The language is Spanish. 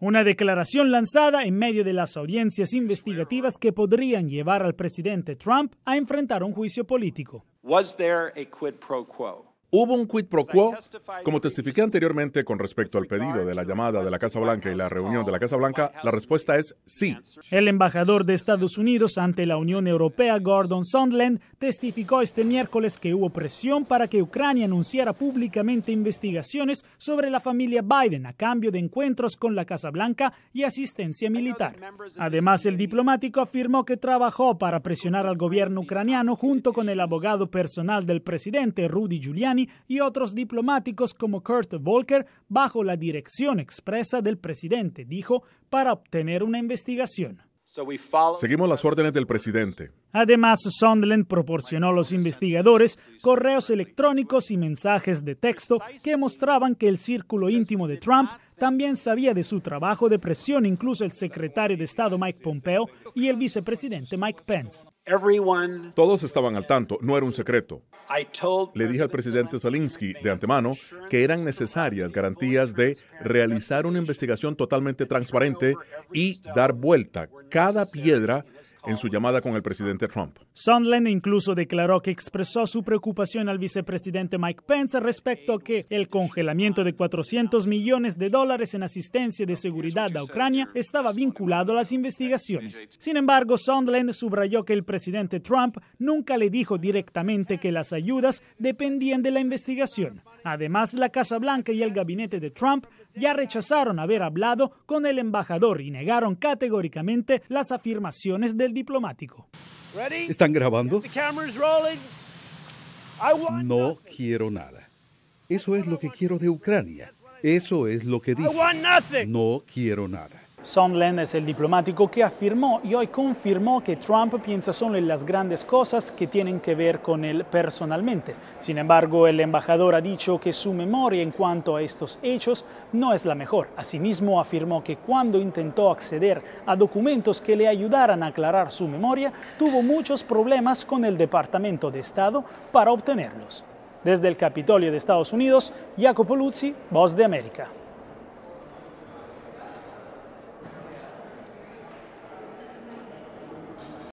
Una declaración lanzada en medio de las audiencias investigativas que podrían llevar al presidente Trump a enfrentar un juicio político. Hubo un quid pro quo, como testifiqué anteriormente con respecto al pedido de la llamada de la Casa Blanca y la reunión de la Casa Blanca, la respuesta es sí. El embajador de Estados Unidos ante la Unión Europea, Gordon Sondland, testificó este miércoles que hubo presión para que Ucrania anunciara públicamente investigaciones sobre la familia Biden a cambio de encuentros con la Casa Blanca y asistencia militar. Además, el diplomático afirmó que trabajó para presionar al gobierno ucraniano junto con el abogado personal del presidente, Rudy Giuliani, y otros diplomáticos como Kurt Volker bajo la dirección expresa del presidente, dijo, para obtener una investigación. Seguimos las órdenes del presidente. Además, Sondland proporcionó a los investigadores correos electrónicos y mensajes de texto que mostraban que el círculo íntimo de Trump también sabía de su trabajo de presión, incluso el secretario de Estado Mike Pompeo y el vicepresidente Mike Pence. Todos estaban al tanto, no era un secreto. Le dije al presidente Zelensky de antemano que eran necesarias garantías de realizar una investigación totalmente transparente y dar vuelta cada piedra en su llamada con el presidente Trump. Sondland incluso declaró que expresó su preocupación al vicepresidente Mike Pence respecto a que el congelamiento de 400 millones de dólares en asistencia de seguridad a Ucrania estaba vinculado a las investigaciones. Sin embargo, Sondland subrayó que el presidente Trump nunca le dijo directamente que las ayudas dependían de la investigación. Además, la Casa Blanca y el gabinete de Trump ya rechazaron haber hablado con el embajador y negaron categóricamente las afirmaciones del diplomático. ¿Están grabando? No quiero nada. Eso es lo que quiero de Ucrania. Eso es lo que dije. No quiero nada. Sondland es el diplomático que afirmó y hoy confirmó que Trump piensa solo en las grandes cosas que tienen que ver con él personalmente. Sin embargo, el embajador ha dicho que su memoria en cuanto a estos hechos no es la mejor. Asimismo, afirmó que cuando intentó acceder a documentos que le ayudaran a aclarar su memoria, tuvo muchos problemas con el Departamento de Estado para obtenerlos. Desde el Capitolio de Estados Unidos, Jacopo Luzzi, Voz de América.